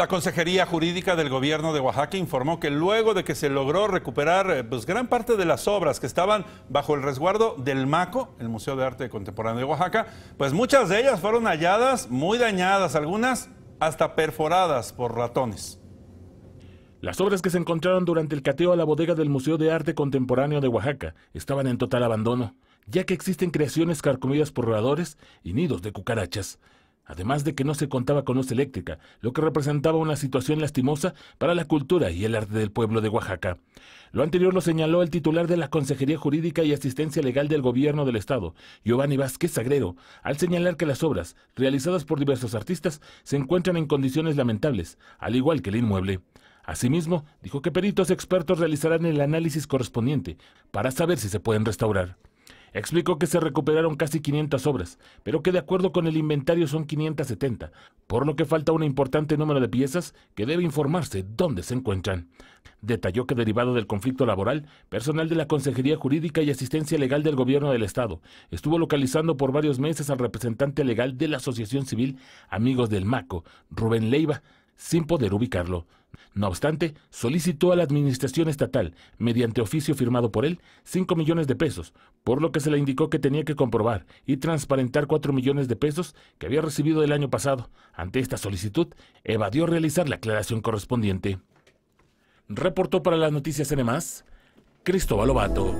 La Consejería Jurídica del Gobierno de Oaxaca informó que luego de que se logró recuperar eh, pues, gran parte de las obras que estaban bajo el resguardo del MACO, el Museo de Arte Contemporáneo de Oaxaca, pues muchas de ellas fueron halladas muy dañadas, algunas hasta perforadas por ratones. Las obras que se encontraron durante el cateo a la bodega del Museo de Arte Contemporáneo de Oaxaca estaban en total abandono, ya que existen creaciones carcomidas por roedores y nidos de cucarachas además de que no se contaba con luz eléctrica, lo que representaba una situación lastimosa para la cultura y el arte del pueblo de Oaxaca. Lo anterior lo señaló el titular de la Consejería Jurídica y Asistencia Legal del Gobierno del Estado, Giovanni Vázquez Sagredo, al señalar que las obras, realizadas por diversos artistas, se encuentran en condiciones lamentables, al igual que el inmueble. Asimismo, dijo que peritos expertos realizarán el análisis correspondiente para saber si se pueden restaurar. Explicó que se recuperaron casi 500 obras, pero que de acuerdo con el inventario son 570, por lo que falta un importante número de piezas que debe informarse dónde se encuentran. Detalló que derivado del conflicto laboral, personal de la Consejería Jurídica y Asistencia Legal del Gobierno del Estado estuvo localizando por varios meses al representante legal de la Asociación Civil Amigos del Maco, Rubén Leiva, sin poder ubicarlo. No obstante, solicitó a la Administración Estatal, mediante oficio firmado por él, 5 millones de pesos, por lo que se le indicó que tenía que comprobar y transparentar 4 millones de pesos que había recibido el año pasado. Ante esta solicitud, evadió realizar la aclaración correspondiente. Reportó para las noticias N+, Cristóbal Obato.